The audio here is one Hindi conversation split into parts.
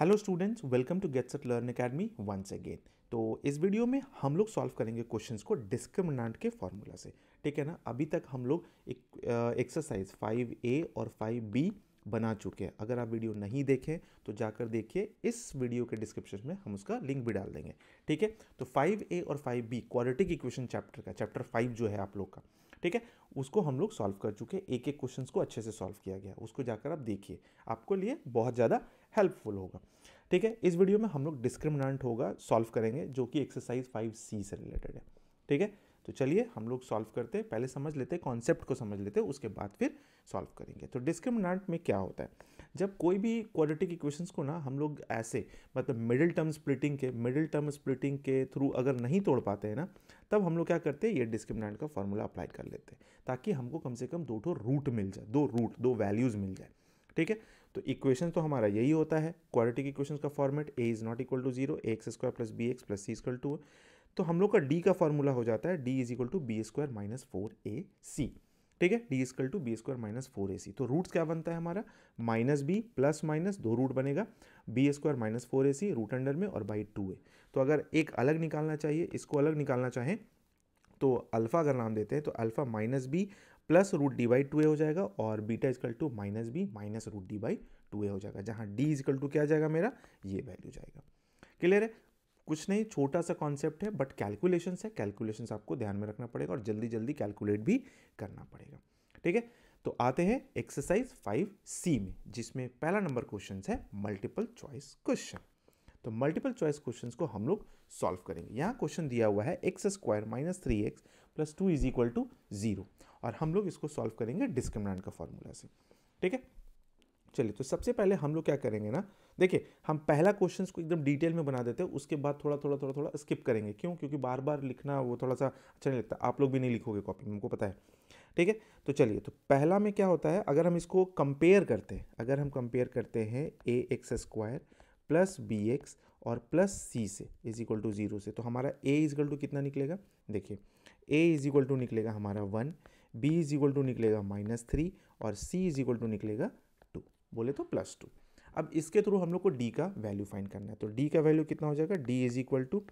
hello students welcome to gets at learn academy once again तो इस वीडियो में हम लोग सॉल्व करेंगे क्वेश्चंस को डिस्क्रिमिनेंट के फॉर्मूला से ठीक है ना अभी तक हम लोग एक एक्सरसाइज फाइव ए और फाइव बी बना चुके हैं अगर आप वीडियो नहीं देखें तो जाकर देखिए इस वीडियो के डिस्क्रिप्शन में हम उसका लिंक भी डाल देंगे ठीक है तो फाइव ए और five B quadratic equation chapter का चैप्टर फाइव जो है आप लोग का ठीक है उसको हम लोग सॉल्व कर चुके हैं एक एक क्वेश्चन को अच्छे से सॉल्व किया गया उसको जाकर आप देखिए आपको लिए बहुत ज़्यादा हेल्पफुल होगा ठीक है इस वीडियो में हम लोग डिस्क्रिमिनेंट होगा सॉल्व करेंगे जो कि एक्सरसाइज फाइव सी से रिलेटेड है ठीक है तो चलिए हम लोग सॉल्व करते हैं पहले समझ लेते हैं कॉन्सेप्ट को समझ लेते हैं उसके बाद फिर सॉल्व करेंगे तो डिस्क्रिमिनेंट में क्या होता है जब कोई भी क्वाड्रेटिक इक्वेशंस को ना हम लोग ऐसे मतलब मिडिल टर्म स्प्लिटिंग के मिडिल टर्म स्प्लिटिंग के थ्रू अगर नहीं तोड़ पाते हैं ना तब हम लोग क्या करते हैं ये डिस्क्रिमिनेंट का फॉर्मूला अप्लाई कर लेते हैं ताकि हमको कम से कम दो ठो रूट मिल जाए दो रूट दो वैल्यूज़ मिल जाए ठीक है तो इक्वेशन तो हमारा यही होता है क्वाड्रेटिक इक्वेशन का format A is not equal to zero X square plus B X plus C equal to तो हम लोग का डी का फॉर्मूला हो जाता है D is equal to B square minus four A C ठीक है D equal to B square minus four A C तो रूट्स क्या बनता है हमारा माइनस बी प्लस माइनस दो रूट बनेगा B square minus four A C root under में और बाई टू ए तो अगर एक अलग निकालना चाहिए इसको अलग निकालना चाहें तो अल्फ़ा अगर नाम देते हैं तो alpha minus B plus root D by two A हो जाएगा और beta is equal to minus B minus root D by two A हो जाएगा जहाँ डी इजकल टू क्या जाएगा मेरा ये वैल्यू जाएगा क्लियर है कुछ नहीं छोटा सा कॉन्सेप्ट है बट कैलकुलेशन है कैलकुलेशन आपको ध्यान में रखना पड़ेगा और जल्दी जल्दी कैलकुलेट भी करना पड़ेगा ठीक है तो आते हैं एक्सरसाइज फाइव सी में जिसमें पहला नंबर क्वेश्चन है मल्टीपल चॉइस क्वेश्चन तो मल्टीपल चॉइस क्वेश्चन को हम लोग सॉल्व करेंगे यहाँ क्वेश्चन दिया हुआ है x square minus three X plus two is equal to zero और हम लोग इसको सॉल्व करेंगे डिस्क्रिमिनेंट का फॉर्मूला से ठीक है चलिए तो सबसे पहले हम लोग क्या करेंगे ना देखिए हम पहला क्वेश्चन को एकदम डिटेल में बना देते हैं उसके बाद थोड़ा थोड़ा थोड़ा थोड़ा स्किप करेंगे क्यों क्योंकि बार बार लिखना वो थोड़ा सा अच्छा नहीं लगता आप लोग भी नहीं लिखोगे कॉपी में हमको पता है ठीक है तो चलिए तो पहला में क्या होता है अगर हम इसको कंपेयर करते हैं अगर हम कंपेयर करते हैं A X square plus B X और प्लस सी से इज इक्वल टू ज़ीरो से तो हमारा ए इज इक्वल टू कितना निकलेगा देखिए ए इज इक्वल टू निकलेगा हमारा one B is equal to निकलेगा माइनस थ्री और सी इज इक्वल टू निकलेगा टू बोले तो प्लस टू अब इसके थ्रू हम लोग को डी का वैल्यू फाइंड करना है तो डी का वैल्यू कितना हो जाएगा D is equal to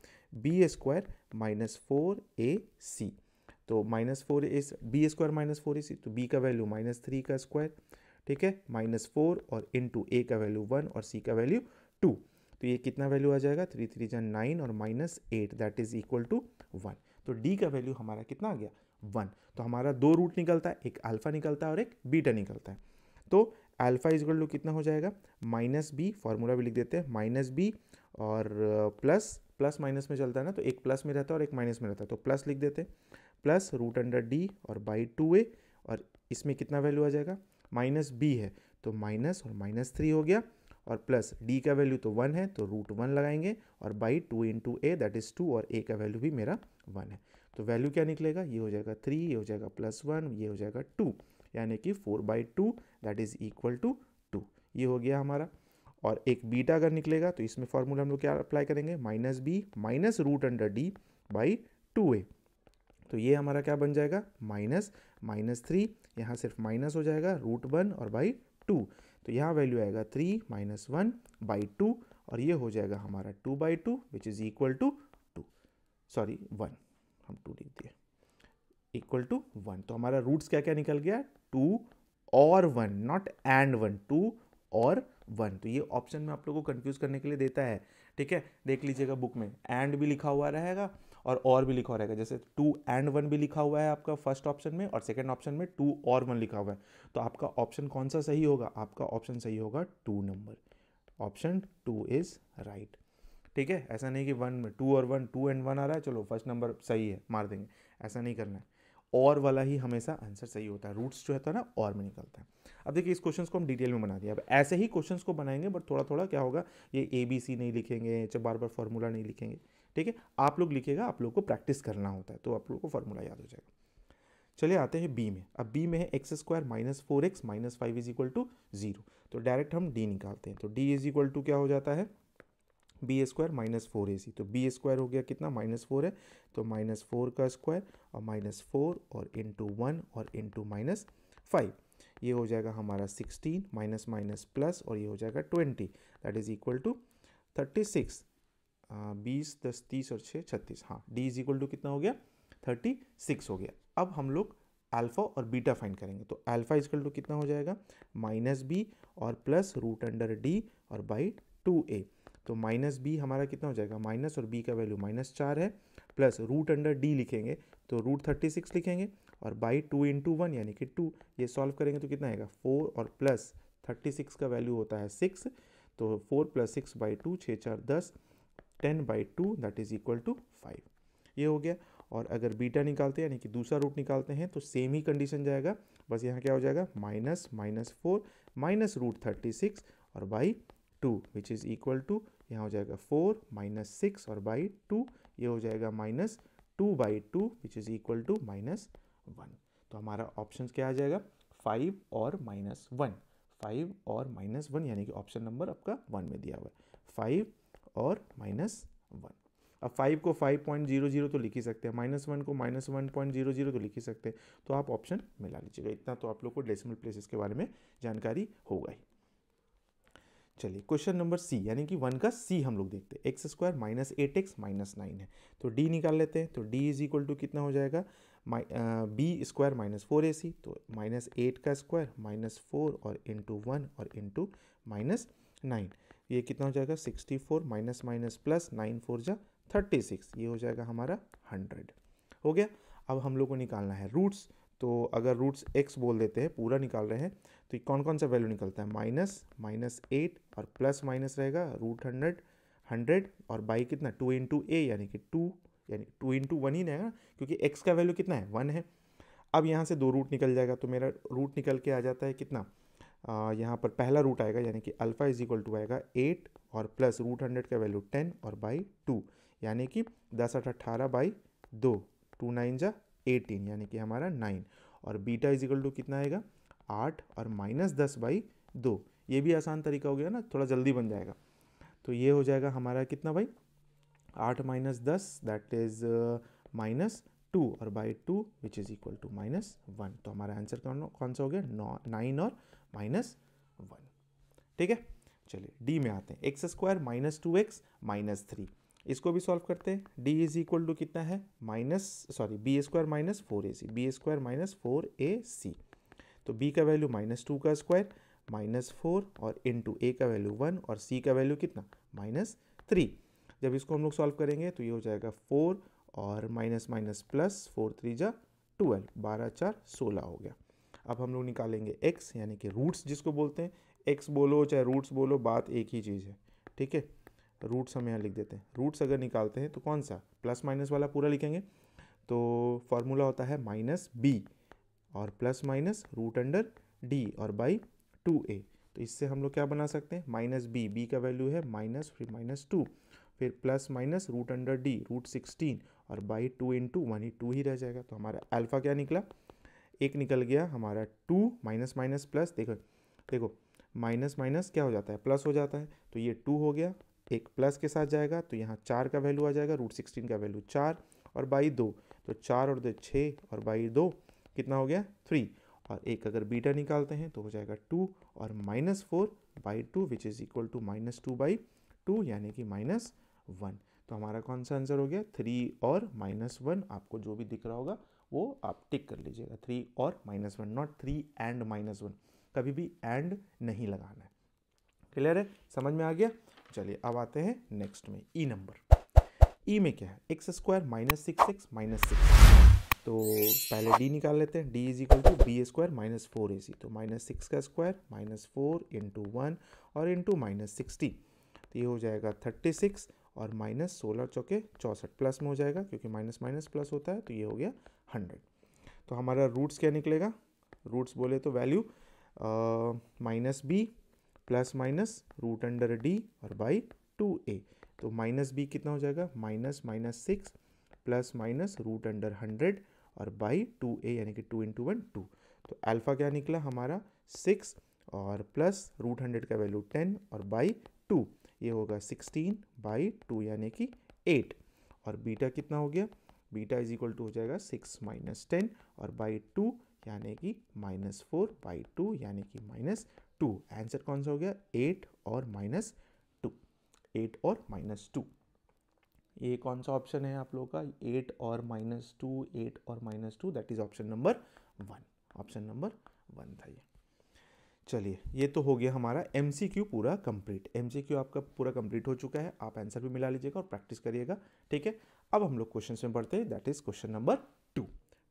B square minus four A C तो minus four A B square minus four A C तो बी का वैल्यू माइनस थ्री का स्क्वायर ठीक है माइनस फोर और इन टू ए का वैल्यू वन और सी का वैल्यू टू तो ये कितना वैल्यू आ जाएगा थ्री थ्री जन नाइन और minus eight that is equal to one तो डी का वैल्यू हमारा कितना आ गया वन तो हमारा दो रूट निकलता है एक अल्फा निकलता है और एक बीटा निकलता है तो अल्फ़ा इज टू कितना हो जाएगा माइनस बी फार्मूला भी लिख देते हैं माइनस बी और प्लस प्लस माइनस में चलता है ना तो एक प्लस में रहता है और एक माइनस में रहता है तो प्लस लिख देते हैं प्लस रूट अंडर डी और बाई टू ए और इसमें कितना वैल्यू आ जाएगा माइनस बी है तो माइनस और माइनस थ्री हो गया और प्लस डी का वैल्यू तो वन है तो रूट वन लगाएंगे और by two into A that is two और ए का वैल्यू भी मेरा वन है तो वैल्यू क्या निकलेगा ये हो जाएगा थ्री ये हो जाएगा प्लस वन ये हो जाएगा टू यानी कि four by two that is equal to two ये हो गया हमारा और एक बीटा अगर निकलेगा तो इसमें फॉर्मूला हम लोग क्या अप्लाई करेंगे minus B minus root under D by two A तो ये हमारा क्या बन जाएगा माइनस माइनस थ्री यहाँ सिर्फ माइनस हो जाएगा रूट वन और बाई टू तो यहाँ वैल्यू आएगा three minus one by two और ये हो जाएगा हमारा two by two which is equal to two sorry one हम टू लिख दिए इक्वल टू वन तो हमारा रूट्स क्या क्या निकल गया टू और one not and one two और वन तो ये ऑप्शन में आप लोगों को कंफ्यूज करने के लिए देता है ठीक है देख लीजिएगा बुक में एंड भी लिखा हुआ रहेगा और और भी लिखा रहेगा जैसे टू एंड वन भी लिखा हुआ है आपका फर्स्ट ऑप्शन में और सेकंड ऑप्शन में टू और वन लिखा हुआ है तो आपका ऑप्शन कौन सा सही होगा आपका ऑप्शन सही होगा two number option two is right ठीक है ऐसा नहीं कि वन में टू और वन टू एंड वन आ रहा है चलो फर्स्ट नंबर सही है मार देंगे ऐसा नहीं करना है और वाला ही हमेशा आंसर सही होता है रूट्स जो है है ना और में निकलता है अब देखिए इस क्वेश्चन को हम डिटेल में बना दिया अब ऐसे ही क्वेश्चन को बनाएंगे बट थोड़ा थोड़ा क्या होगा ये ए बी सी नहीं लिखेंगे चाहे बार बार फॉर्मूला नहीं लिखेंगे ठीक है आप लोग लिखेगा आप लोग को प्रैक्टिस करना होता है तो आप लोग को फॉर्मूला याद हो जाएगा चलिए आते हैं बी में अब बी में है x square minus four X minus five is equal to zero तो डायरेक्ट हम डी निकालते हैं तो डी इज इक्वल टू क्या हो जाता है B square minus four A C तो बी स्क्वायर हो गया कितना माइनस फोर है तो माइनस फोर का स्क्वायर और माइनस फोर और इंटू वन और इंटू माइनस फाइव ये हो जाएगा हमारा सिक्सटीन माइनस माइनस प्लस और ये हो जाएगा twenty that is equal to thirty six बीस दस तीस और छः छत्तीस हाँ डी इज इक्वल टू कितना हो गया थर्टी सिक्स हो गया अब हम लोग अल्फ़ा और बीटा फाइन करेंगे तो अल्फ़ा इजकल टू कितना हो जाएगा माइनस बी और प्लस रूट अंडर डी और बाई टू ए तो माइनस बी हमारा कितना हो जाएगा माइनस और बी का वैल्यू माइनस चार है प्लस रूट अंडर डी लिखेंगे तो रूट थर्टी सिक्स लिखेंगे और बाई टू इंटू वन यानी कि टू ये सॉल्व करेंगे तो कितना आएगा फोर और प्लस थर्टी सिक्स का वैल्यू होता है सिक्स तो four plus six by two छः चार दस ten by two that is equal to five ये हो गया और अगर बीटा निकालते हैं यानी कि दूसरा रूट निकालते हैं तो सेम ही कंडीशन जाएगा बस यहाँ क्या हो जाएगा minus minus four minus root thirty six और by two which is equal to यहाँ हो जाएगा फोर माइनस सिक्स और बाई टू ये हो जाएगा minus two by two which is equal to minus one तो हमारा ऑप्शन क्या आ जाएगा फाइव और माइनस वन फाइव और माइनस वन यानी कि ऑप्शन नंबर आपका वन में दिया हुआ है फाइव और माइनस वन अब फाइव को फाइव पॉइंट जीरो जीरो तो लिख ही सकते हैं माइनस वन को minus one point zero zero तो लिख ही सकते हैं तो आप ऑप्शन मिला लीजिएगा इतना तो आप लोग को डेसिमल प्लेसेस के बारे में जानकारी होगा ही चलिए क्वेश्चन नंबर सी यानी कि वन का सी हम लोग देखते हैं X square minus eight X minus nine है तो डी निकाल लेते हैं तो डी इज इक्वल टू कितना हो जाएगा B square minus four A C तो माइनस एट का स्क्वायर माइनस फोर और इंटू वन और इंटू माइनस नाइन ये कितना हो जाएगा sixty four minus minus plus nine four जा थर्टी सिक्स ये हो जाएगा हमारा हंड्रेड हो गया अब हम लोग को निकालना है रूट्स तो अगर रूट्स एक्स बोल देते हैं पूरा निकाल रहे हैं तो कौन कौन सा वैल्यू निकलता है माइनस माइनस एट और प्लस माइनस रहेगा रूट हंड्रेड हंड्रेड और बाई कितना टू इंटू ए यानी कि टू यानी टू इंटू वन ही रहेगा क्योंकि एक्स का वैल्यू कितना है वन है अब यहाँ से दो रूट निकल जाएगा तो मेरा रूट निकल के आ जाता है कितना यहाँ पर पहला रूट आएगा यानी कि अल्फ़ा इज इक्वल टू आएगा एट और प्लस रूट हंड्रेड का वैल्यू टेन और बाई टू यानी कि दस आठ अट्ठारह बाई दो टू नाइन जा एटीन यानी कि हमारा नाइन और बीटा इजिकल टू कितना आएगा आठ और माइनस दस बाई दो ये भी आसान तरीका हो गया ना थोड़ा जल्दी बन जाएगा तो ये हो जाएगा हमारा कितना भाई आठ माइनस दस that is uh, minus two और by two which is equal to minus one तो हमारा आंसर कौन कौन सा हो गया नौ नाइन और माइनस वन ठीक है चलिए डी में आते हैं X square minus two x minus three इसको भी सॉल्व करते हैं डी इज इक्वल टू कितना है minus sorry B square minus four A C B square minus four A C तो बी का वैल्यू माइनस टू का स्क्वायर माइनस फोर और इन टू ए का वैल्यू वन और सी का वैल्यू कितना माइनस थ्री जब इसको हम लोग सॉल्व करेंगे तो ये हो जाएगा फोर और minus minus plus four three जा ट्वेल्व बारह चार सोलह हो गया अब हम लोग निकालेंगे एक्स यानी कि रूट्स जिसको बोलते हैं एक्स बोलो चाहे रूट्स बोलो बात एक ही चीज़ है ठीक है तो रूट्स हम यहाँ लिख देते हैं रूट्स अगर निकालते हैं तो कौन सा प्लस माइनस वाला पूरा लिखेंगे तो फार्मूला होता है माइनस बी और plus minus root under D और बाई टू ए तो इससे हम लोग क्या बना सकते हैं माइनस बी बी का वैल्यू है माइनस फिर माइनस टू फिर plus minus root under D root sixteen और by two into one ही टू ही रह जाएगा तो हमारा अल्फ़ा क्या निकला एक निकल गया हमारा टू माइनस माइनस प्लस देखो देखो माइनस माइनस क्या हो जाता है प्लस हो जाता है तो ये टू हो गया एक प्लस के साथ जाएगा तो यहाँ चार का वैल्यू आ जाएगा रूट सिक्सटीन का वैल्यू चार और बाई दो तो चार और दो छः और बाई दो कितना हो गया थ्री और एक अगर बीटा निकालते हैं तो हो जाएगा टू और minus four by two which is equal to minus two by two यानी कि माइनस वन तो हमारा कौन सा आंसर हो गया थ्री और माइनस वन आपको जो भी दिख रहा होगा वो आप टिक कर लीजिएगा थ्री और minus one not three and minus one कभी भी एंड नहीं लगाना है क्लियर है समझ में आ गया चलिए अब आते हैं नेक्स्ट में ई नंबर ई में क्या है x square minus six X minus six तो पहले डी निकाल लेते हैं D is equal to B square minus four A C तो माइनस सिक्स का square minus four into one और इंटू माइनस सिक्सटी तो ये हो जाएगा थर्टी सिक्स और माइनस सोलह चौके चौंसठ प्लस में हो जाएगा क्योंकि माइनस माइनस प्लस होता है तो ये हो गया हंड्रेड तो हमारा रूट्स क्या निकलेगा रूट्स बोले तो value minus B plus minus root under D और बाई टू ए तो माइनस बी कितना हो जाएगा minus minus six plus minus root under hundred और बाई टू ए यानी कि टू इंटू वन टू तो अल्फ़ा क्या निकला हमारा सिक्स और प्लस रूट हंड्रेड का वैल्यू टेन और बाई टू ये होगा सिक्सटीन बाई टू यानी कि एट और बीटा कितना हो गया बीटा इज इक्वल टू हो जाएगा सिक्स माइनस टेन और बाई टू यानी कि माइनस फोर बाई टू यानी कि माइनस टू आंसर कौन सा हो गया एट और माइनस टू एट और माइनस टू ये कौन सा ऑप्शन है आप लोगों का एट और माइनस टू एट और minus two that is option number one option number one था ये चलिए ये तो हो गया हमारा एम पूरा कंप्लीट एम आपका पूरा कंप्लीट हो चुका है आप आंसर भी मिला लीजिएगा और प्रैक्टिस करिएगा ठीक है अब हम लोग क्वेश्चन में बढ़ते हैं that is question number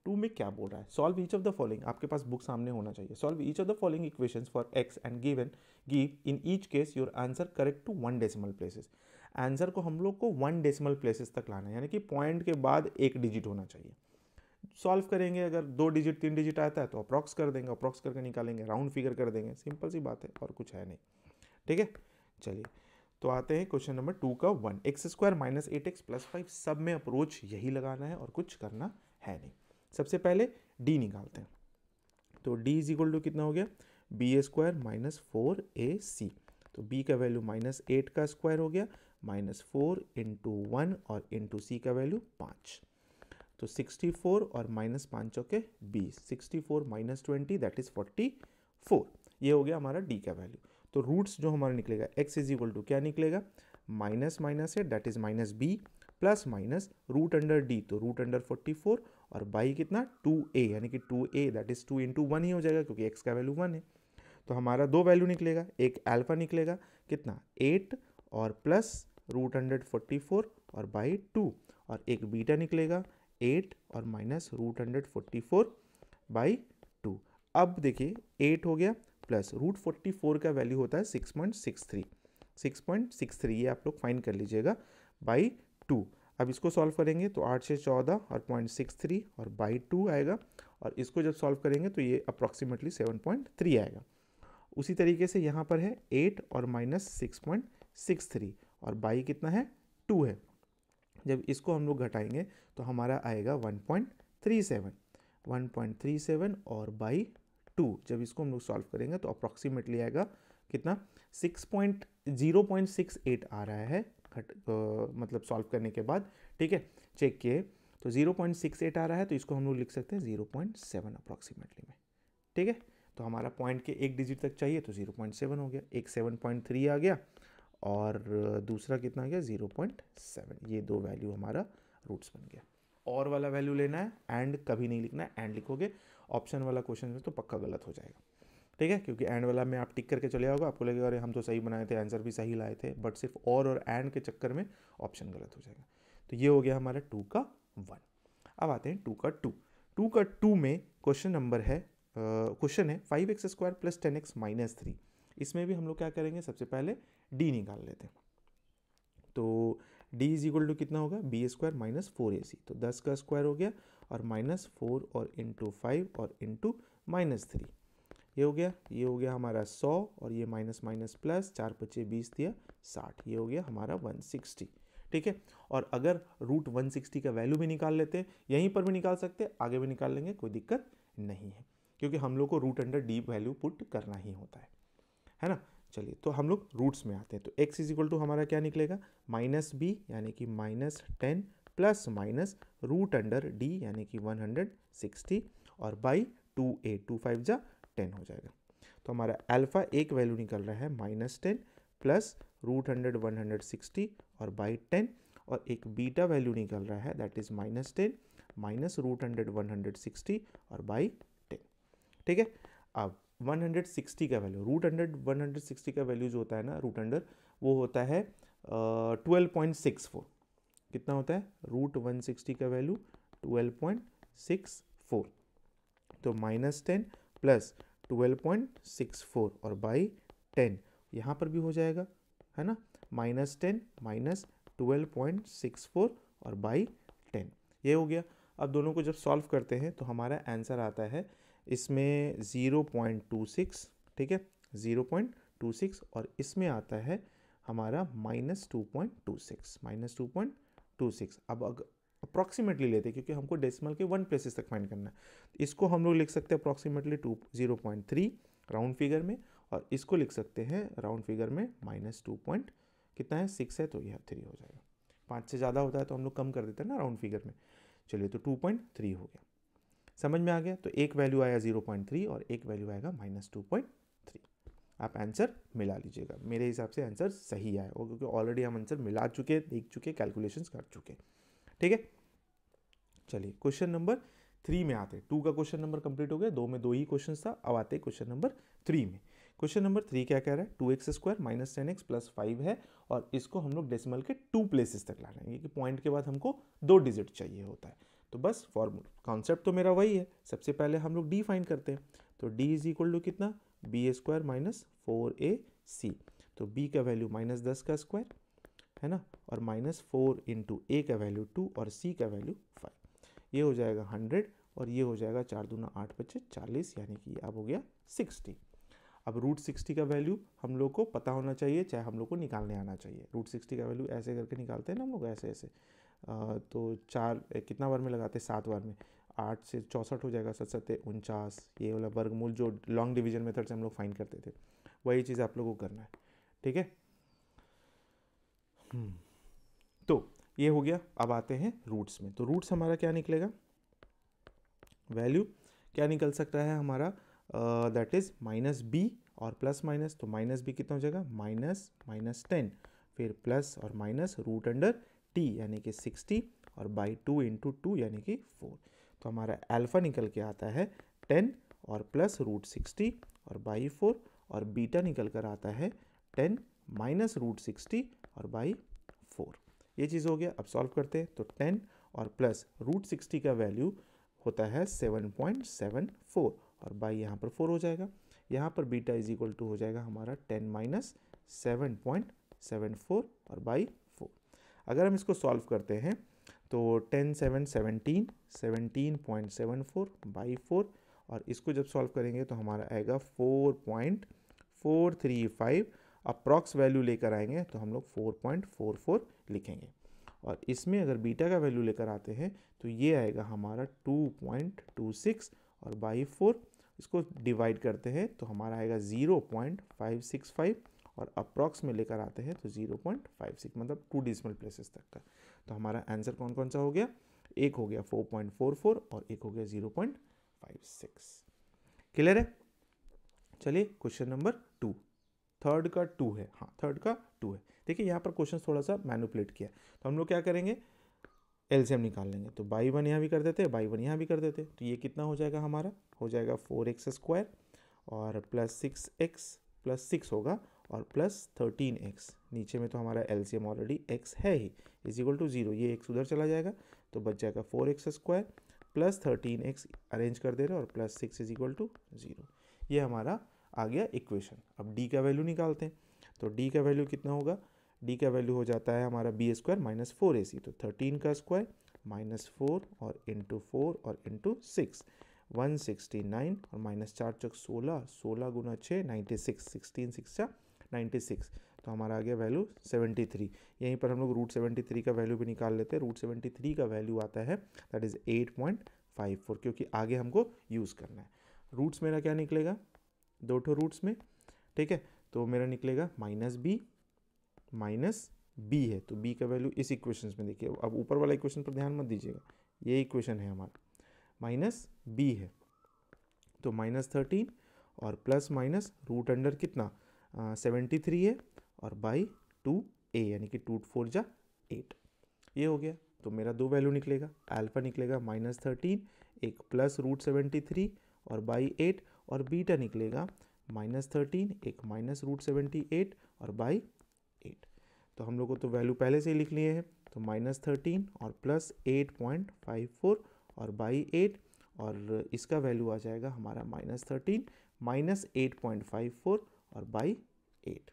two में क्या बोल रहा है solve each of the following आपके पास बुक सामने होना चाहिए solve each of the following equation for X and given give in each case your answer correct to one decimal places answer को हम लोग को वन डेसिमल प्लेसेस तक लाना है यानी कि पॉइंट के बाद एक डिजिट होना चाहिए सॉल्व करेंगे अगर दो डिजिट तीन डिजिट आता है तो अप्रॉक्स कर देंगे अप्रॉक्स करके निकालेंगे राउंड फिगर कर देंगे सिंपल सी बात है और कुछ है नहीं ठीक है चलिए तो आते हैं क्वेश्चन नंबर टू का one X square minus eight X plus five सब में अप्रोच यही लगाना है और कुछ करना है नहीं सबसे पहले डी निकालते हैं तो डी इज इक्वल टू कितना हो गया B A square minus four A C तो b का वैल्यू माइनस एट का स्क्वायर हो गया माइनस फोर इंटू वन और इंटू सी का वैल्यू पाँच तो सिक्सटी फोर और माइनस पाँच के बीस sixty four minus twenty that is forty four ये हो गया हमारा d का वैल्यू तो रूट्स जो हमारा निकलेगा x इज इक्वल टू क्या निकलेगा माइनस माइनस है that is minus B plus minus root under D तो रूट अंडर फोर्टी फोर और बाई कितना टू ए यानी कि two A that is two into one ही हो जाएगा क्योंकि एक्स का वैल्यू वन है तो हमारा दो वैल्यू निकलेगा एक अल्फा निकलेगा कितना एट और plus root hundred forty four और बाई टू और एक बीटा निकलेगा एट और minus root hundred forty four by two अब देखिए एट हो गया प्लस रूट फोर्टी फोर का वैल्यू होता है six point six three six point six three ये आप लोग फाइंड कर लीजिएगा बाई टू अब इसको सॉल्व करेंगे तो आठ से चौदह और पॉइंट सिक्स थ्री और बाई टू आएगा और इसको जब सॉल्व करेंगे तो ये अप्रॉक्सीमेटली सेवन पॉइंट थ्री आएगा उसी तरीके से यहाँ पर है एट और minus six point six three और बाई कितना है टू है जब इसको हम लोग घटाएंगे तो हमारा आएगा one point three seven one point three seven और बाई टू जब इसको हम लोग सॉल्व करेंगे तो अप्रॉक्सीमेटली आएगा कितना six point zero point six eight आ रहा है घट मतलब सॉल्व करने के बाद ठीक है चेक किए तो 0.68 आ रहा है तो इसको हम लोग लिख सकते हैं 0.7 अप्रॉक्सीमेटली में ठीक है तो हमारा पॉइंट के एक डिजिट तक चाहिए तो 0.7 हो गया एक 7.3 आ गया और दूसरा कितना आ गया 0.7 ये दो वैल्यू हमारा रूट्स बन गया और वाला वैल्यू लेना है एंड कभी नहीं लिखना है एंड लिखोगे ऑप्शन वाला क्वेश्चन में तो पक्का गलत हो जाएगा ठीक है क्योंकि एंड वाला में आप टिक करके चले जाओगे आपको लगेगा अरे हम तो सही बनाए थे आंसर भी सही लाए थे बट सिर्फ और और एंड के चक्कर में ऑप्शन गलत हो जाएगा तो ये हो गया हमारा टू का वन अब आते हैं टू का टू टू का टू में क्वेश्चन नंबर है क्वेश्चन है five X square plus ten X minus three इसमें भी हम लोग क्या करेंगे सबसे पहले डी निकाल लेते हैं तो डी इज इक्वल टू कितना होगा B square minus four A C तो दस का स्क्वायर हो गया और माइनस फोर और इंटू फाइव और इंटू माइनस थ्री ये हो गया ये हो गया हमारा सौ और ये माइनस माइनस प्लस चार पच्चे बीस दिया साठ ये हो गया हमारा वन सिक्सटी ठीक है और अगर रूट वन सिक्सटी का वैल्यू भी निकाल लेते यहीं पर भी निकाल सकते आगे भी निकाल लेंगे कोई दिक्कत नहीं है क्योंकि हम लोग को root under D value put करना ही होता है है ना चलिए तो हम लोग रूट्स में आते हैं तो x इज इक्वल टू हमारा क्या निकलेगा माइनस बी यानी कि minus ten plus minus root under D यानी कि 160 और by two A two five जा टेन हो जाएगा तो हमारा अल्फ़ा एक वैल्यू निकल रहा है minus ten plus root hundred one hundred sixty और बाई टेन और एक बीटा वैल्यू निकल रहा है that is minus ten minus root hundred one hundred sixty और बाई टेन ठीक है अब वन हंड्रेड सिक्सटी का value root hundred one hundred sixty का वैल्यू जो होता है ना रूट अंडर वो होता है ट्वेल्व पॉइंट सिक्स फोर कितना होता है रूट वन सिक्सटी का value twelve point six four तो माइनस टेन प्लस 12.64 और बाई 10 यहाँ पर भी हो जाएगा है ना minus ten minus twelve point six four और बाई टेन ये हो गया अब दोनों को जब सॉल्व करते हैं तो हमारा आंसर आता है इसमें ज़ीरो पॉइंट टू सिक्स ठीक है ज़ीरो पॉइंट टू सिक्स और इसमें आता है हमारा minus two point two six minus two point two six अब अगर अप्रॉक्सीमेटली लेते हैं क्योंकि हमको डेसिमल के वन प्लेसेस तक फाइंड करना है इसको हम लोग लिख सकते हैं approximately two zero point three round figure में और इसको लिख सकते हैं राउंड फिगर में माइनस टू पॉइंट कितना है सिक्स है तो यह थ्री हो जाएगा पाँच से ज़्यादा होता है तो हम लोग कम कर देते हैं ना राउंड फिगर में चलिए तो टू पॉइंट थ्री हो गया समझ में आ गया तो एक वैल्यू आया जीरो पॉइंट थ्री और एक वैल्यू आएगा माइनस टू पॉइंट थ्री आप आंसर मिला लीजिएगा मेरे हिसाब से आंसर सही आया होगा क्योंकि ऑलरेडी हम आंसर मिला चुके देख चुके कैलकुलेशंस कर चुके ठीक है चलिए क्वेश्चन नंबर थ्री में आते टू का क्वेश्चन नंबर कंप्लीट हो गया दो में दो ही क्वेश्चन था अब आते क्वेश्चन नंबर थ्री में क्वेश्चन नंबर थ्री क्या कह रहा है two x square minus ten x plus five है और इसको हम लोग डेसिमल के टू प्लेसेस तक लाना है हैं कि पॉइंट के बाद हमको दो डिजिट चाहिए होता है तो बस फॉर्मूला कॉन्सेप्ट तो मेरा वही है सबसे पहले हम लोग डी फाइन करते हैं तो डी इज इक्वल टू कितना B square minus four A C तो बी का वैल्यू माइनस दस का स्क्वायर है ना और माइनस फोर इंटू ए का वैल्यू टू और सी का वैल्यू फाइव ये हो जाएगा हंड्रेड और ये हो जाएगा चार दूना आठ पच्चीस चालीस यानी कि अब हो गया सिक्सटी अब रूट सिक्सटी का वैल्यू हम लोग को पता होना चाहिए चाहे हम लोग को निकालने आना चाहिए रूट सिक्सटी का वैल्यू ऐसे करके निकालते हैं ना हम लोग ऐसे ऐसे आ, तो चार कितना बार में लगाते हैं सात बार में आठ से चौंसठ हो जाएगा सत सत्य उनचास ये वाला वर्गमूल जो लॉन्ग डिवीजन मेथड से हम लोग फाइन करते थे वही चीज़ आप लोग को करना है ठीक है हम्म, तो ये हो गया अब आते हैं रूट्स में तो रूट्स हमारा क्या निकलेगा वैल्यू क्या निकल सकता है हमारा दैट इज़ माइनस बी और प्लस माइनस तो माइनस बी कितना हो जाएगा माइनस माइनस टेन फिर प्लस और माइनस रूट अंडर टी यानी कि सिक्सटी और बाई टू इंटू टू यानी कि फोर तो हमारा अल्फ़ा निकल के आता है टेन और प्लस रूट सिक्सटी और बाई फोर और बीटा निकल कर आता है टेन माइनस रूट सिक्सटी और बाई फोर ये चीज़ हो गया अब सॉल्व करते हैं तो टेन और प्लस रूट सिक्सटी का वैल्यू होता है सेवन पॉइंट सेवन फोर और बाई यहाँ पर फोर हो जाएगा यहाँ पर बीटा इज इक्वल टू हो जाएगा हमारा ten minus seven point seven four और बाई फोर अगर हम इसको सॉल्व करते हैं तो ten seven seventeen seventeen point seven four by four और इसको जब सॉल्व करेंगे तो हमारा आएगा four point four three five approx value लेकर आएंगे तो हम लोग 4.44 लिखेंगे और इसमें अगर बीटा का वैल्यू लेकर आते हैं तो ये आएगा हमारा 2.26 और बाई फोर इसको डिवाइड करते हैं तो हमारा आएगा 0.565 और अप्रॉक्स में लेकर आते हैं तो 0.56 मतलब टू डिसमल प्लेसेस तक का तो हमारा आंसर कौन कौन सा हो गया एक हो गया 4.44 और एक हो गया 0.56 क्लियर है चलिए क्वेश्चन नंबर थर्ड का टू है हाँ थर्ड का टू है देखिए यहाँ पर क्वेश्चन थोड़ा सा मैनुपलेट किया तो हम लोग क्या करेंगे एल्सियम निकाल लेंगे तो बाई वन यहाँ भी कर देते बाई वन यहाँ भी कर देते तो ये कितना हो जाएगा हमारा हो जाएगा फोर एक्स स्क्वायर और plus six x plus six होगा और प्लस थर्टीन एक्स नीचे में तो हमारा एल्सियम ऑलरेडी एक्स है ही इज इक्वल टू ज़ीरो ये एक्स उधर चला जाएगा तो बच जाएगा four x square plus thirteen x arrange कर दे रहे और plus six is equal to zero ये हमारा आ गया इक्वेशन अब डी का वैल्यू निकालते हैं तो डी का वैल्यू कितना होगा डी का वैल्यू हो जाता है हमारा B square minus four A C तो थर्टीन का स्क्वायर माइनस फोर और इंटू फोर और into six one sixty nine और माइनस चार चौक सोलह सोलह गुना छः नाइन्टी सिक्स सिक्सटीन सिक्स या नाइन्टी सिक्स तो हमारा आ गया वैल्यू सेवेंटी थ्री यहीं पर हम लोग रूट सेवेंटी थ्री का वैल्यू भी निकाल लेते हैं रूट सेवेंटी थ्री का वैल्यू आता है that is eight point five four क्योंकि आगे हमको यूज़ करना है रूट्स मेरा क्या निकलेगा दो ठो रूट्स में ठीक है तो मेरा निकलेगा माइनस बी माइनस बी है तो बी का वैल्यू इस इक्वेशन में देखिए अब ऊपर वाला इक्वेशन पर ध्यान मत दीजिएगा ये इक्वेशन है हमारा माइनस बी है तो माइनस थर्टीन और प्लस माइनस रूट अंडर कितना सेवेंटी थ्री है और बाई टू ए यानी कि टू फोर जा एट ये हो गया तो मेरा दो वैल्यू निकलेगा अल्फा निकलेगा माइनस थर्टीन एक प्लस रूट सेवेंटी थ्री और बाई एट और बीटा निकलेगा माइनस थर्टीन एक माइनस रूट सेवेंटी एट और बाई एट तो हम लोगों को तो वैल्यू पहले से ही लिख लिए हैं तो माइनस थर्टीन और plus eight point five four और बाई एट और इसका वैल्यू आ जाएगा हमारा minus thirteen minus eight point five four और बाई एट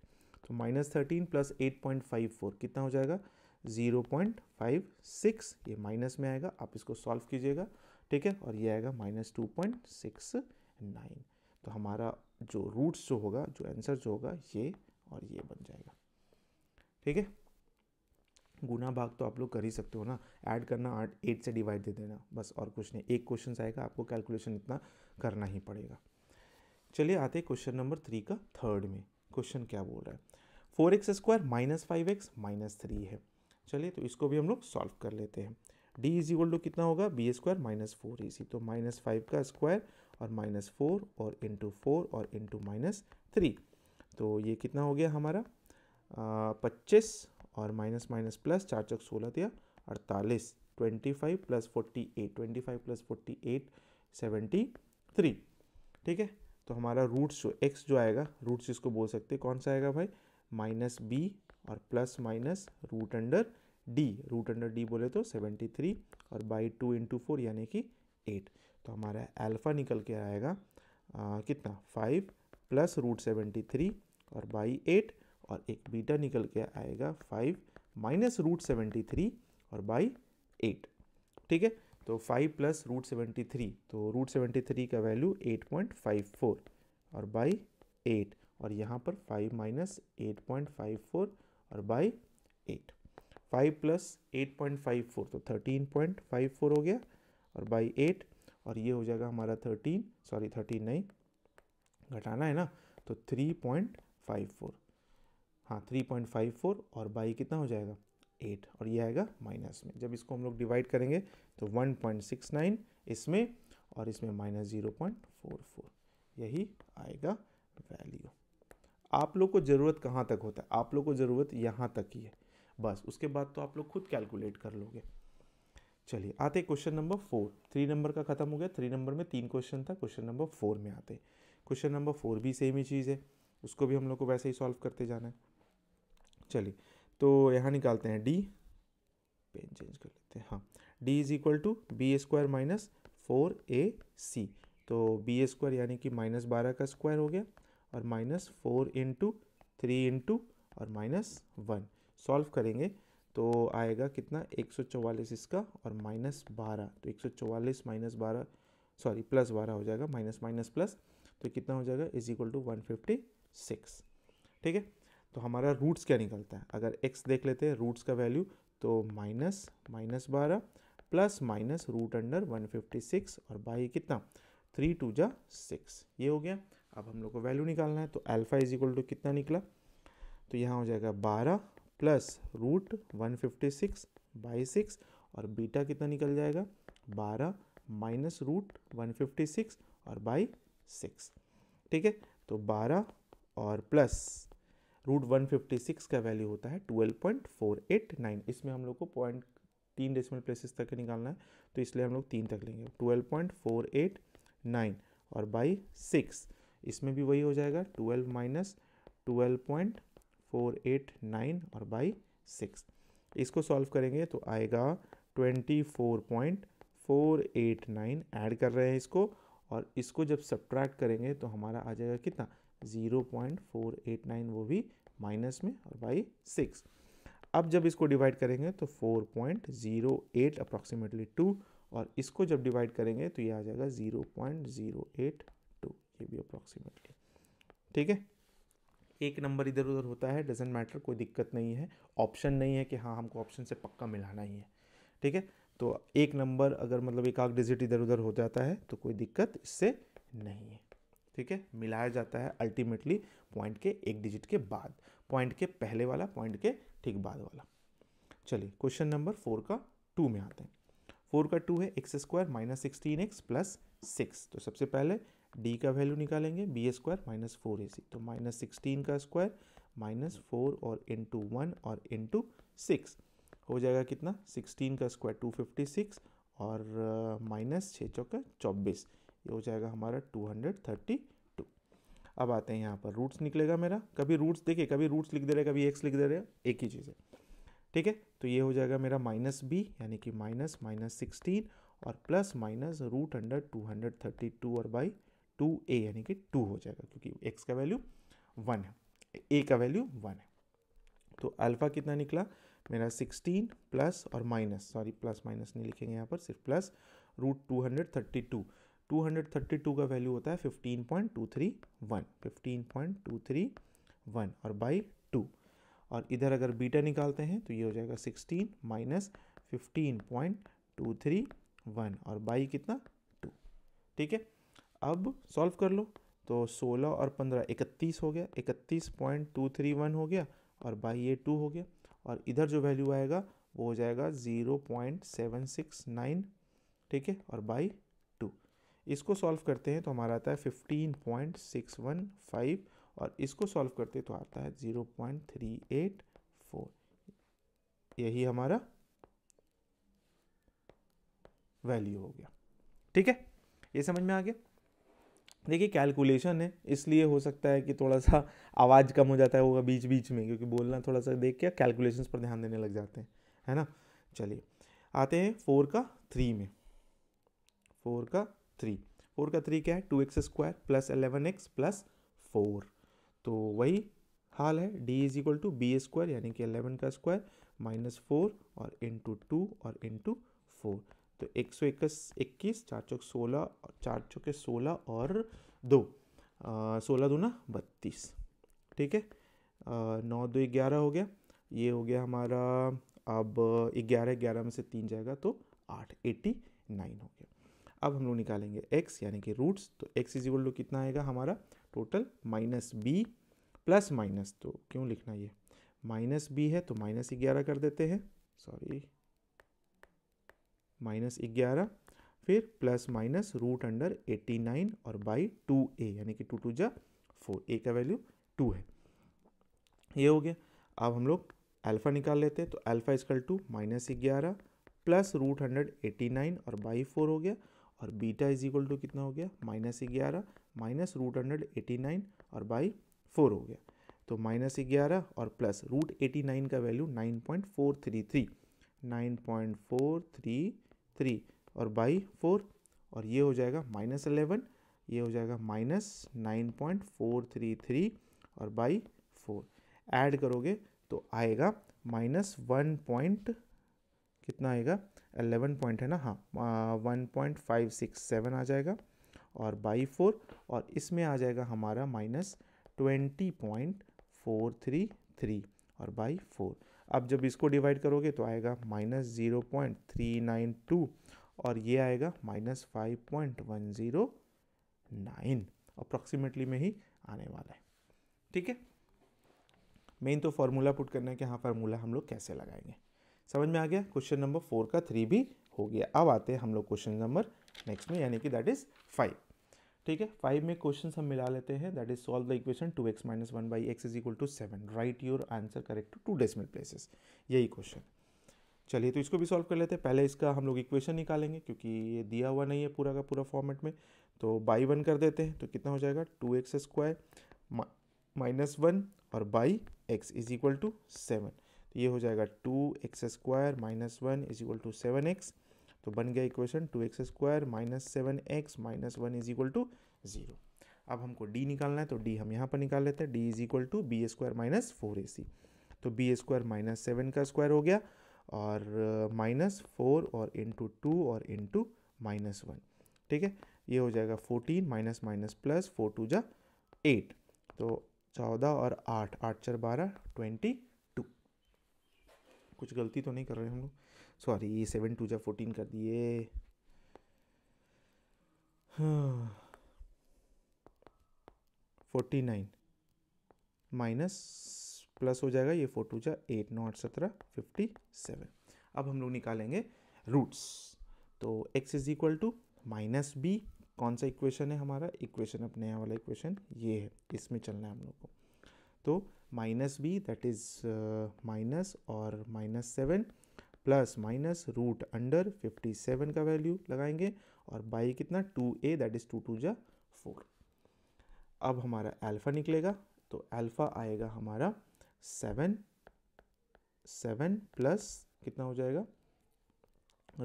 तो minus thirteen plus eight point five four कितना हो जाएगा ज़ीरो पॉइंट फाइव सिक्स ये माइनस में आएगा आप इसको सॉल्व कीजिएगा ठीक है और ये आएगा minus two point six nine तो हमारा जो रूट्स जो होगा जो आंसर जो होगा ये और ये बन जाएगा ठीक है गुना भाग तो आप लोग कर ही सकते हो ना ऐड करना आठ एट से डिवाइड दे देना बस और कुछ नहीं एक क्वेश्चन आएगा आपको कैलकुलेशन इतना करना ही पड़ेगा चलिए आते हैं क्वेश्चन नंबर थ्री का थर्ड में क्वेश्चन क्या बोल रहा है four x square minus five x minus three है चलिए तो इसको भी हम लोग सॉल्व कर लेते हैं डी इज इक्वल टू कितना होगा B square minus four A C तो माइनस फाइव का स्क्वायर और माइनस फोर और इंटू फोर और इंटू माइनस थ्री तो ये कितना हो गया हमारा पच्चीस और माइनस माइनस प्लस चार चौक सोलह दिया अड़तालीस twenty five plus forty eight twenty five plus forty eight seventy three ठीक है तो हमारा रूट्स जो एक्स जो आएगा रूट्स इसको बोल सकते कौन सा आएगा भाई माइनस बी और plus minus root under D root under D बोले तो सेवेंटी थ्री और बाई टू इंटू फोर यानी कि एट तो हमारा अल्फ़ा निकल के आएगा आ, कितना five plus root seventy three और बाई एट और एक बीटा निकल के आएगा five minus root seventy three और बाई एट ठीक है तो five plus root seventy three तो रूट सेवेंटी थ्री का value eight point five four और बाई एट और यहाँ पर five minus eight point five four और by eight five plus eight point five four तो थर्टीन पॉइंट फाइव फोर हो गया और बाई एट और ये हो जाएगा हमारा थर्टीन सॉरी थर्टीन नहीं घटाना है ना तो थ्री पॉइंट फाइव फोर हाँ थ्री पॉइंट फाइव फोर और बाई कितना हो जाएगा एट और ये आएगा माइनस में जब इसको हम लोग डिवाइड करेंगे तो वन पॉइंट सिक्स नाइन इसमें और इसमें minus zero point four four यही आएगा वैल्यू आप लोग को ज़रूरत कहाँ तक होता है आप लोग को ज़रूरत यहाँ तक ही है बस उसके बाद तो आप लोग खुद कैलकुलेट कर लोगे चलिए आते question number four three number का ख़त्म हो गया थ्री नंबर में तीन क्वेश्चन था क्वेश्चन नंबर फोर में आते क्वेश्चन नंबर फोर भी सेम ही चीज़ है उसको भी हम लोग को वैसे ही सॉल्व करते जाना है चलिए तो यहाँ निकालते हैं डी पेन चेंज कर लेते हैं हाँ D is equal to B square minus four A C तो बी स्क्वायर यानी कि माइनस बारह का स्क्वायर हो गया और minus four into three into और माइनस वन सॉल्व करेंगे तो आएगा कितना 144 इसका और माइनस बारह तो 144 माइनस बारह सॉरी प्लस बारह हो जाएगा माइनस माइनस प्लस तो कितना हो जाएगा इज इक्वल टू वन ठीक है तो हमारा रूट्स क्या निकलता है अगर x देख लेते हैं रूट्स का वैल्यू तो माइनस माइनस बारह plus minus root under one fifty six और बाई कितना थ्री टू जा सिक्स ये हो गया अब हम लोग को वैल्यू निकालना है तो अल्फ़ा इज इक्वल टू कितना निकला तो यहाँ हो जाएगा बारह plus root one fifty six by six और बीटा कितना निकल जाएगा बारह minus root one fifty six और बाई सिक्स ठीक है तो बारह और plus root one fifty six का वैल्यू होता है twelve point four eight nine इसमें हम लोग को पॉइंट तीन डेसिमल प्लेसेस तक निकालना है तो इसलिए हम लोग तीन तक लेंगे twelve point four eight nine और बाई सिक्स इसमें भी वही हो जाएगा twelve minus twelve point four eight nine और बाई सिक्स इसको सॉल्व करेंगे तो आएगा twenty four point four eight nine add कर रहे हैं इसको और इसको जब सब्ट्रैक्ट करेंगे तो हमारा आ जाएगा कितना zero point four eight nine वो भी माइनस में और बाई सिक्स अब जब इसको डिवाइड करेंगे तो four point zero eight approximately two और इसको जब डिवाइड करेंगे तो ये आ जाएगा zero point zero eight two ये भी अप्रॉक्सीमेटली ठीक है एक नंबर इधर उधर होता है डजेंट मैटर कोई दिक्कत नहीं है ऑप्शन नहीं है कि हाँ हमको ऑप्शन से पक्का मिलाना ही है ठीक है तो एक नंबर अगर मतलब एक आध डिजिट इधर उधर हो जाता है तो कोई दिक्कत इससे नहीं है ठीक है मिलाया जाता है अल्टीमेटली पॉइंट के एक डिजिट के बाद पॉइंट के पहले वाला पॉइंट के ठीक बाद वाला चलिए क्वेश्चन नंबर फोर का टू में आते हैं फोर का टू है x square minus sixteen x plus six तो सबसे पहले डी का वैल्यू निकालेंगे B square minus four A C तो माइनस सिक्सटीन का स्क्वायर माइनस फोर और इंटू वन और इंटू सिक्स हो जाएगा कितना सिक्सटीन का स्क्वायर टू फिफ्टी सिक्स और माइनस uh, छः चौका चौबीस ये हो जाएगा हमारा टू हंड्रेड थर्टी टू अब आते हैं यहाँ पर रूट्स निकलेगा मेरा कभी रूट्स देखिए कभी रूट्स लिख दे रहे कभी एक्स लिख दे रहे एक ही चीज़ है ठीक है तो ये हो जाएगा मेरा माइनस बी यानी कि माइनस माइनस सिक्सटीन और plus minus root under two hundred thirty two और बाई टू ए यानी कि टू हो जाएगा क्योंकि एक्स का वैल्यू वन है ए का वैल्यू वन है तो अल्फ़ा कितना निकला मेरा सिक्सटीन प्लस और माइनस सॉरी प्लस माइनस नहीं लिखेंगे यहाँ पर सिर्फ plus root two hundred thirty two two hundred thirty two का वैल्यू होता है fifteen point two three one fifteen point two three one और बाई टू और इधर अगर बीटा निकालते हैं तो ये हो जाएगा sixteen minus fifteen point two three one और बाई कितना टू ठीक है अब सॉल्व कर लो तो सोलह और पंद्रह इकतीस हो गया इकतीस पॉइंट टू थ्री वन हो गया और बाई ए टू हो गया और इधर जो वैल्यू आएगा वो हो जाएगा zero point seven six nine ठीक है और बाई टू इसको सॉल्व करते हैं तो हमारा आता है fifteen point six one five और इसको सॉल्व करते तो आता है zero point three eight four यही हमारा वैल्यू हो गया ठीक है ये समझ में आ गया देखिए कैलकुलेशन है इसलिए हो सकता है कि थोड़ा सा आवाज़ कम हो जाता है होगा बीच बीच में क्योंकि बोलना थोड़ा सा देख के कैलकुलेशन पर ध्यान देने लग जाते हैं है ना चलिए आते हैं फोर का थ्री में फोर का थ्री फोर का थ्री क्या है two x square plus eleven x plus four तो वही हाल है D is equal to B square यानी कि एलेवन का स्क्वायर माइनस फोर और इंटू टू और इंटू फोर तो एक सौ इक्कीस इक्कीस चार चौक सोलह चार चौके सोलह और दो सोलह दो ना बत्तीस ठीक है नौ दो ग्यारह हो गया ये हो गया हमारा अब ग्यारह ग्यारह में से तीन जाएगा तो आठ एटी नाइन हो गया अब हम लोग निकालेंगे x यानी कि रूट्स तो x इज इक्वल टू कितना आएगा हमारा total minus B plus minus तो क्यों लिखना ये माइनस बी है तो माइनस ग्यारह कर देते हैं सॉरी माइनस ग्यारह फिर plus minus root under eighty nine और बाई टू ए यानी कि टू टू जा फोर ए का वैल्यू टू है ये हो गया अब हम लोग अल्फ़ा निकाल लेते हैं तो अल्फ़ा इजकल टू माइनस ग्यारह plus root hundred eighty nine और बाई फोर हो गया और बीटा इज इक्वल टू कितना हो गया माइनस ग्यारह minus root hundred eighty nine और बाई फोर हो गया तो माइनस ग्यारह और प्लस रूट एटी नाइन का value nine point four three three nine point four three three और बाई फोर और ये हो जाएगा माइनस अलेवन ये हो जाएगा minus nine point four three three और बाई फोर ऐड करोगे तो आएगा माइनस वन पॉइंट कितना आएगा अलेवन पॉइंट है ना हाँ one point five six seven आ जाएगा और बाई फोर और इसमें आ जाएगा हमारा minus twenty point four three three और बाई फोर अब जब इसको डिवाइड करोगे तो आएगा minus zero point three nine two और ये आएगा minus five point one zero nine approximately में ही आने वाला है ठीक है मेन तो फार्मूला पुट करना है कि हाँ फार्मूला हम लोग कैसे लगाएंगे समझ में आ गया क्वेश्चन नंबर फोर का थ्री भी हो गया अब आते हैं हम लोग क्वेश्चन नंबर नेक्स्ट में यानी कि दैट इज़ फाइव ठीक है फाइव में क्वेश्चन हम मिला लेते हैं that is solve the equation two x minus one by x is equal to seven right your answer correct to two decimal places यही क्वेश्चन चलिए तो इसको भी सॉल्व कर लेते हैं पहले इसका हम लोग इक्वेशन निकालेंगे क्योंकि ये दिया हुआ नहीं है पूरा का पूरा फॉर्मेट में तो बाई वन कर देते हैं तो कितना हो जाएगा two x square minus one और by x is equal to seven तो ये हो जाएगा two x square minus one is equal to seven x तो बन गया equation two x square minus seven x minus one is equal to zero अब हमको डी निकालना है तो डी हम यहाँ पर निकाल लेते हैं D is equal to B square minus four A C तो बी स्क्वायर माइनस सेवन का स्क्वायर हो गया और माइनस uh, फोर और इंटू टू और इंटू माइनस वन ठीक है ये हो जाएगा fourteen minus minus plus four two जा एट तो चौदह और आठ आठ चार बारह ट्वेंटी टू कुछ गलती तो नहीं कर रहे हम लोग सॉरी सेवन टू जब फोर्टीन कर दिए फोर्टी नाइन माइनस प्लस हो जाएगा ये फोर टू जा एट नौ आठ सत्रह फिफ्टी सेवन अब हम लोग निकालेंगे रूट्स तो x is equal to minus B कौन सा इक्वेशन है हमारा इक्वेशन अब नया वाला इक्वेशन ये है इसमें चलना है हम लोग को तो minus B that is minus और minus seven plus minus root under fifty seven का वैल्यू लगाएंगे और बाई कितना two A that is two two जा फोर अब हमारा अल्फा निकलेगा तो अल्फा आएगा हमारा सेवन सेवन प्लस कितना हो जाएगा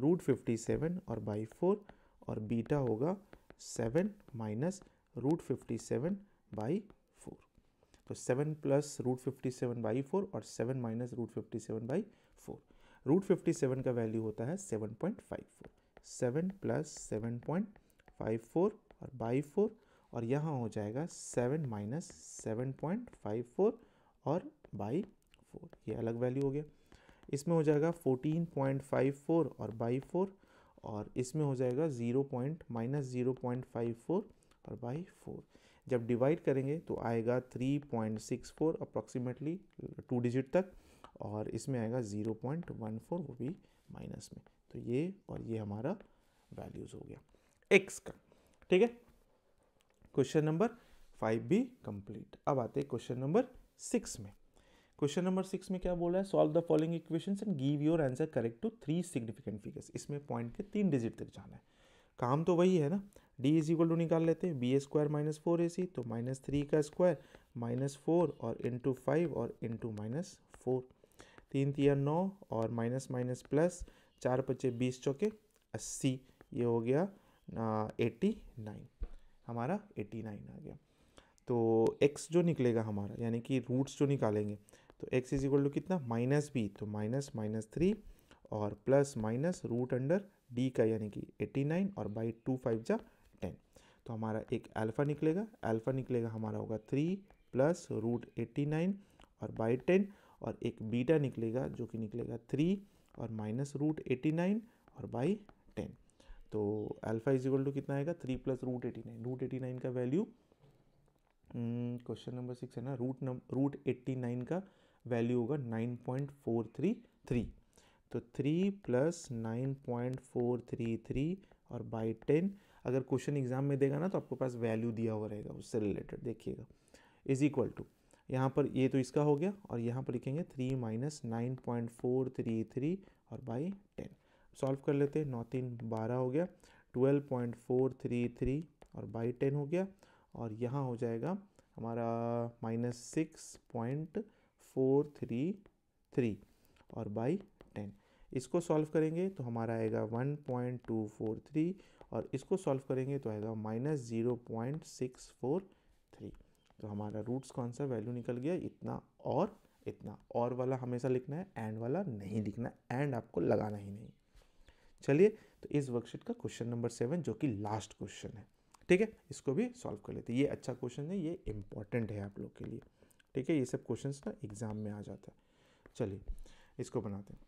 रूट फिफ्टी सेवन और बाई फोर और बीटा होगा seven minus root fifty seven by four तो seven plus root fifty seven by four और seven minus root fifty seven by four root fifty seven का वैल्यू होता है seven point five four seven plus seven point five four और बाई फोर और यहाँ हो जाएगा seven minus seven point five four और बाई फोर ये अलग वैल्यू हो गया इसमें हो जाएगा फोर्टीन पॉइंट फाइव फोर और बाई फोर और इसमें हो जाएगा zero point minus zero point five four और बाई फोर जब डिवाइड करेंगे तो आएगा three point six four approximately two digit तक और इसमें आएगा ज़ीरो पॉइंट वन फोर वो भी माइनस में तो ये और ये हमारा वैल्यूज़ हो गया एक्स का ठीक है क्वेश्चन नंबर फाइव भी कंप्लीट अब आते हैं क्वेश्चन नंबर सिक्स में क्वेश्चन नंबर सिक्स में क्या बोला है solve the following equation and give your answer correct to three significant figures इसमें पॉइंट के तीन डिजिट तक जाना है काम तो वही है ना डी इज इक्वल टू निकाल लेते हैं B A square minus four A C तो माइनस थ्री का स्क्वायर माइनस फोर और इंटू फाइव और इंटू माइनस फोर तीन तीन नौ और माइनस माइनस प्लस चार पच्चे बीस चौके अस्सी ये हो गया एट्टी नाइन हमारा एट्टी नाइन आ गया तो एक्स जो निकलेगा हमारा यानी कि रूट्स जो निकालेंगे तो एक्स इज इक्वल टू कितना माइनस बी तो माइनस माइनस थ्री और plus minus root under D का यानी कि एट्टी नाइन और बाई टू फाइव जा टेन तो हमारा एक अल्फ़ा निकलेगा अल्फ़ा निकलेगा हमारा होगा three plus root eighty nine और बाई टेन और एक बीटा निकलेगा जो कि निकलेगा थ्री और माइनस रूट एटी नाइन और बाई टेन तो अल्फा इज इक्वल टू कितना आएगा three plus root eighty nine root eighty nine का वैल्यू क्वेश्चन नंबर सिक्स है ना रूट नम रूट एट्टी नाइन का वैल्यू होगा nine point four three three तो three plus nine point four three three और बाई टेन अगर क्वेश्चन एग्जाम में देगा ना तो आपके पास वैल्यू दिया हुआ रहेगा उससे रिलेटेड देखिएगा इज इक्वल टू यहाँ पर ये तो इसका हो गया और यहाँ पर लिखेंगे three minus nine point four three three और बाई टेन सॉल्व कर लेते हैं नौ तीन बारह हो गया twelve point four three three और बाई टेन हो गया और यहाँ हो जाएगा हमारा minus six point four three three और बाई टेन इसको सॉल्व करेंगे तो हमारा आएगा one point two four three और इसको सॉल्व करेंगे तो आएगा minus zero point six four तो हमारा रूट्स कौन सा वैल्यू निकल गया इतना और इतना और वाला हमेशा लिखना है एंड वाला नहीं लिखना एंड आपको लगाना ही नहीं चलिए तो इस वर्कशीट का क्वेश्चन नंबर सेवन जो कि लास्ट क्वेश्चन है ठीक है इसको भी सॉल्व कर लेते हैं ये अच्छा क्वेश्चन है ये इंपॉर्टेंट है आप लोग के लिए ठीक है ये सब क्वेश्चन ना एग्ज़ाम में आ जाता है चलिए इसको बनाते हैं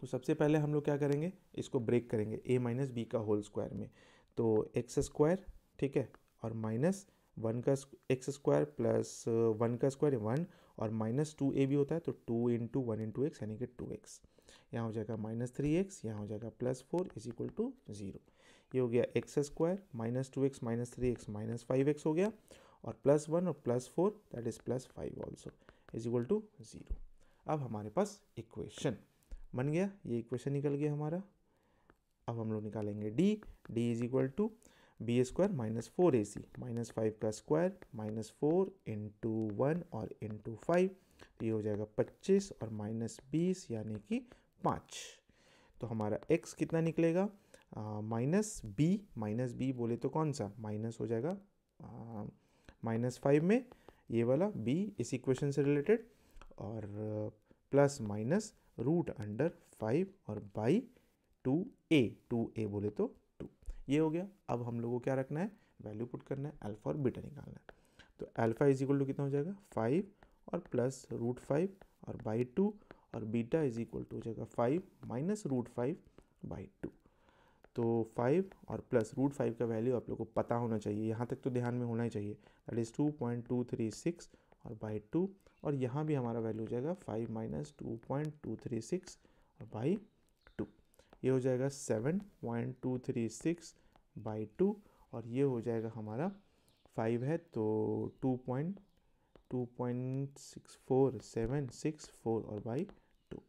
तो सबसे पहले हम लोग क्या करेंगे इसको ब्रेक करेंगे ए माइनस बी का होल स्क्वायर में तो एक्स स्क्वायर ठीक है और माइनस वन का एक्स स्क्वायर प्लस वन का स्क्वायर वन और माइनस टू ए भी होता है तो two into one into x यानी कि टू एक्स यहाँ हो जाएगा माइनस थ्री एक्स यहाँ हो जाएगा plus four is equal to zero ये हो गया x square minus two x minus three x minus five x हो गया और प्लस वन और plus four that is plus five also is equal to zero अब हमारे पास इक्वेशन बन गया ये इक्वेशन निकल गया हमारा अब हम लोग निकालेंगे D D is equal to B square minus four A C minus five का square minus four into one और इंटू फाइव तो ये हो जाएगा पच्चीस और माइनस बीस यानी कि पाँच तो हमारा एक्स कितना निकलेगा माइनस बी माइनस बी बोले तो कौन सा माइनस हो जाएगा माइनस फाइव में ये वाला बी इस इक्वेशन से रिलेटेड और plus minus root under five और by two A two A बोले तो ये हो गया अब हम लोग को क्या रखना है वैल्यू पुट करना है अल्फा और बीटा निकालना है तो अल्फा इज इक्वल टू कितना हो जाएगा फाइव और प्लस रूट फाइव और बाई टू और बीटा इज इक्वल टू हो जाएगा five minus root five by two तो फाइव और प्लस रूट फाइव का वैल्यू आप लोग को पता होना चाहिए यहाँ तक तो ध्यान में होना ही चाहिए that is two point two three six और बाई टू और यहाँ भी हमारा वैल्यू हो जाएगा five minus two point two three six और बाई ये हो जाएगा seven point two three six by two और ये हो जाएगा हमारा फाइव है तो two point two point six four seven six four और बाई टू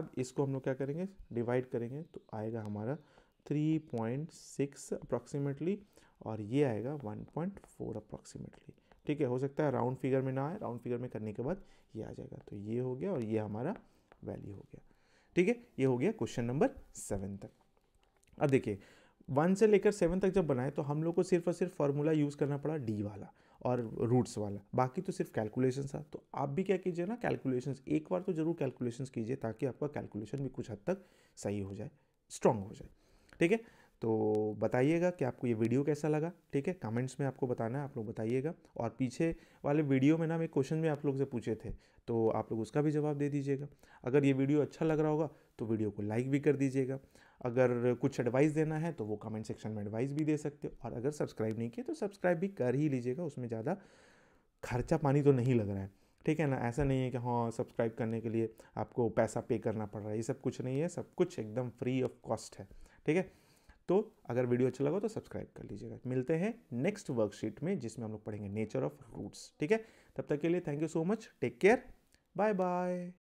अब इसको हम लोग क्या करेंगे डिवाइड करेंगे तो आएगा हमारा थ्री पॉइंट सिक्स अप्रॉक्सीमेटली और ये आएगा वन पॉइंट फोर अप्रॉक्सीमेटली ठीक है हो सकता है राउंड फिगर में ना आए राउंड फिगर में करने के बाद ये आ जाएगा तो ये हो गया और ये हमारा वैल्यू हो गया ठीक है ये हो गया क्वेश्चन नंबर सेवन तक अब देखिए वन से लेकर सेवन तक जब बनाए तो हम लोग को सिर्फ और सिर्फ फार्मूला यूज़ करना पड़ा डी वाला और रूट्स वाला बाकी तो सिर्फ कैलकुलेशन था तो आप भी क्या कीजिए ना कैलकुलेशन एक बार तो जरूर कैलकुलेशन कीजिए ताकि आपका कैलकुलेशन भी कुछ हद तक सही हो जाए स्ट्रांग हो जाए ठीक है तो बताइएगा कि आपको ये वीडियो कैसा लगा ठीक है कमेंट्स में आपको बताना है आप लोग बताइएगा और पीछे वाले वीडियो में ना मैं क्वेश्चन भी आप लोग से पूछे थे तो आप लोग उसका भी जवाब दे दीजिएगा अगर ये वीडियो अच्छा लग रहा होगा तो वीडियो को लाइक भी कर दीजिएगा अगर कुछ एडवाइस देना है तो वो कमेंट सेक्शन में एडवाइस भी दे सकते हो और अगर सब्सक्राइब नहीं किया तो सब्सक्राइब भी कर ही लीजिएगा उसमें ज़्यादा खर्चा पानी तो नहीं लग रहा है ठीक है ना ऐसा नहीं है कि हाँ सब्सक्राइब करने के लिए आपको पैसा पे करना पड़ रहा है ये सब कुछ नहीं है सब कुछ एकदम फ्री ऑफ कॉस्ट है ठीक है तो अगर वीडियो अच्छा लगा तो सब्सक्राइब कर लीजिएगा मिलते हैं नेक्स्ट वर्कशीट में जिसमें हम लोग पढ़ेंगे नेचर ऑफ रूट्स ठीक है तब तक के लिए thank you so much take care bye bye